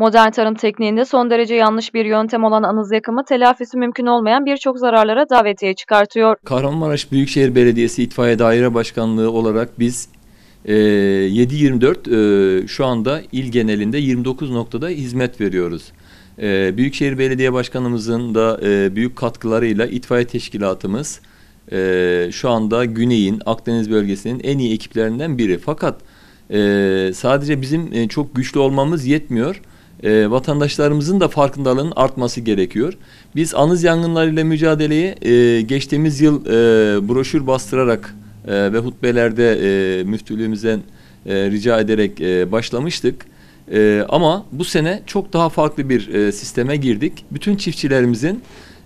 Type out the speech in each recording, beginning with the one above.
Modern tarım tekniğinde son derece yanlış bir yöntem olan anız yakımı telafisi mümkün olmayan birçok zararlara davetiye çıkartıyor. Kahramanmaraş Büyükşehir Belediyesi İtfaiye Daire Başkanlığı olarak biz e, 7-24 e, şu anda il genelinde 29 noktada hizmet veriyoruz. E, Büyükşehir Belediye Başkanımızın da e, büyük katkılarıyla itfaiye teşkilatımız e, şu anda Güney'in, Akdeniz bölgesinin en iyi ekiplerinden biri. Fakat e, sadece bizim e, çok güçlü olmamız yetmiyor e, vatandaşlarımızın da farkındalığının artması gerekiyor. Biz anız yangınlarıyla mücadeleyi e, geçtiğimiz yıl e, broşür bastırarak e, ve hutbelerde e, müftülüğümüzden e, rica ederek e, başlamıştık. E, ama bu sene çok daha farklı bir e, sisteme girdik. Bütün çiftçilerimizin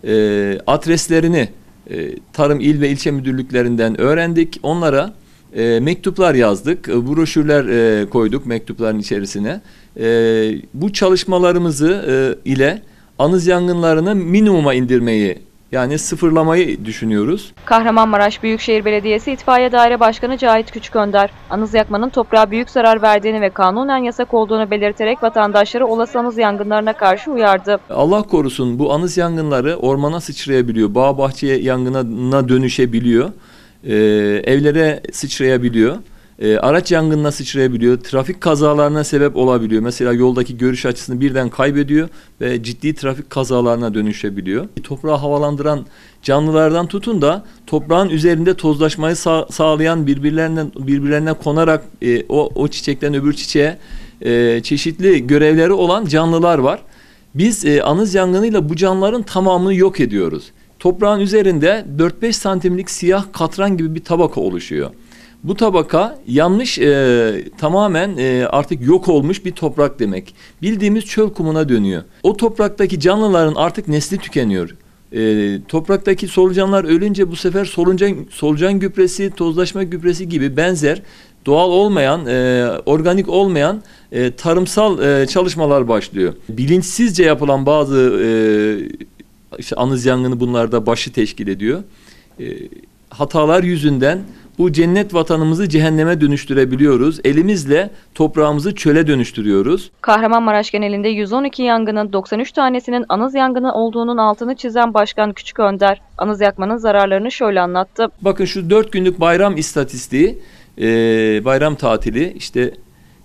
e, adreslerini e, tarım il ve ilçe müdürlüklerinden öğrendik. Onlara e, mektuplar yazdık, e, broşürler e, koyduk mektupların içerisine e, bu çalışmalarımızı e, ile anız yangınlarını minimuma indirmeyi yani sıfırlamayı düşünüyoruz. Kahramanmaraş Büyükşehir Belediyesi İtfaiye Daire Başkanı Cahit Küçükönder, anız yakmanın toprağa büyük zarar verdiğini ve kanunen yasak olduğunu belirterek vatandaşları olası anız yangınlarına karşı uyardı. Allah korusun bu anız yangınları ormana sıçrayabiliyor, bağ bahçeye yangına dönüşebiliyor, e, evlere sıçrayabiliyor e, araç yangınına sıçrayabiliyor, trafik kazalarına sebep olabiliyor. Mesela yoldaki görüş açısını birden kaybediyor ve ciddi trafik kazalarına dönüşebiliyor. Toprağı havalandıran canlılardan tutun da toprağın üzerinde tozlaşmayı sağ, sağlayan birbirlerine birbirlerine konarak e, o, o çiçekten öbür çiçeğe e, çeşitli görevleri olan canlılar var. Biz e, anız yangınıyla bu canlıların tamamını yok ediyoruz. Toprağın üzerinde 4-5 santimlik siyah katran gibi bir tabaka oluşuyor. Bu tabaka yanlış e, tamamen e, artık yok olmuş bir toprak demek. Bildiğimiz çöl kumuna dönüyor. O topraktaki canlıların artık nesli tükeniyor. E, topraktaki solucanlar ölünce bu sefer solucan, solucan gübresi, tozlaşma gübresi gibi benzer doğal olmayan, e, organik olmayan e, tarımsal e, çalışmalar başlıyor. Bilinçsizce yapılan bazı e, işte anız yangını bunlarda başı teşkil ediyor. E, hatalar yüzünden bu cennet vatanımızı cehenneme dönüştürebiliyoruz. Elimizle toprağımızı çöle dönüştürüyoruz. Kahramanmaraş genelinde 112 yangının 93 tanesinin anız yangını olduğunun altını çizen Başkan Küçük Önder, anız yakmanın zararlarını şöyle anlattı. Bakın şu 4 günlük bayram istatistiği, e, bayram tatili işte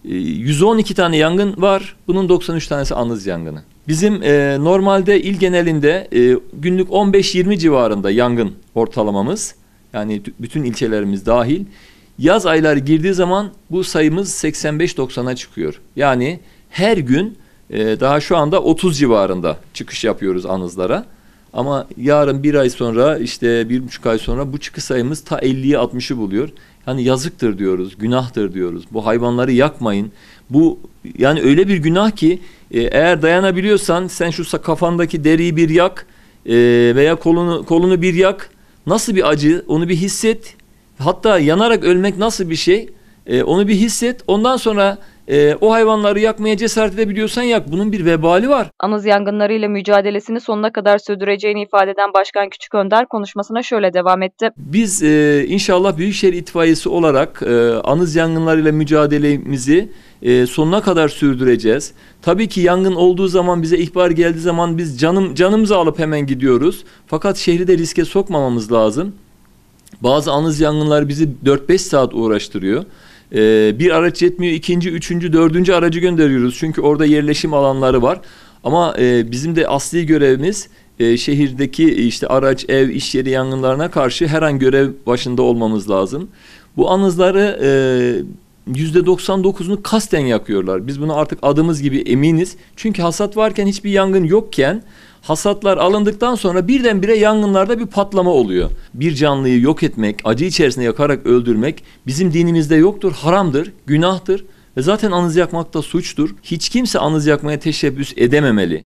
112 e, tane yangın var. Bunun 93 tanesi anız yangını. Bizim e, normalde il genelinde e, günlük 15-20 civarında yangın ortalamamız yani bütün ilçelerimiz dahil yaz ayları girdiği zaman bu sayımız 85-90'a çıkıyor. Yani her gün e, daha şu anda 30 civarında çıkış yapıyoruz anızlara. Ama yarın bir ay sonra işte bir buçuk ay sonra bu çıkış sayımız ta 50'ye 60'ı buluyor. Yani yazıktır diyoruz, günahtır diyoruz. Bu hayvanları yakmayın. Bu yani öyle bir günah ki e, eğer dayanabiliyorsan sen şu kafandaki deriyi bir yak e, veya kolunu kolunu bir yak Nasıl bir acı onu bir hisset. Hatta yanarak ölmek nasıl bir şey? Ee, onu bir hisset. Ondan sonra e, o hayvanları yakmaya cesaret edebiliyorsan yak. Bunun bir vebali var. Anız yangınlarıyla mücadelesini sonuna kadar sürdüreceğini ifade eden Başkan Küçük Önder konuşmasına şöyle devam etti. Biz e, inşallah Büyükşehir İtfaiyesi olarak e, anız yangınlarıyla mücadelemizi e, sonuna kadar sürdüreceğiz. Tabii ki yangın olduğu zaman bize ihbar geldiği zaman biz canım canımızı alıp hemen gidiyoruz. Fakat şehri de riske sokmamamız lazım. Bazı anız yangınlar bizi 4-5 saat uğraştırıyor. Ee, bir araç yetmiyor, ikinci, üçüncü, dördüncü aracı gönderiyoruz. Çünkü orada yerleşim alanları var. Ama e, bizim de asli görevimiz e, şehirdeki işte araç, ev, iş yeri yangınlarına karşı her an görev başında olmamız lazım. Bu anızları e, yüzde %99'unu kasten yakıyorlar. Biz bunu artık adımız gibi eminiz. Çünkü hasat varken hiçbir yangın yokken Hasatlar alındıktan sonra birdenbire yangınlarda bir patlama oluyor. Bir canlıyı yok etmek, acı içerisinde yakarak öldürmek bizim dinimizde yoktur, haramdır, günahtır. Ve zaten anız yakmak da suçtur. Hiç kimse anız yakmaya teşebbüs edememeli.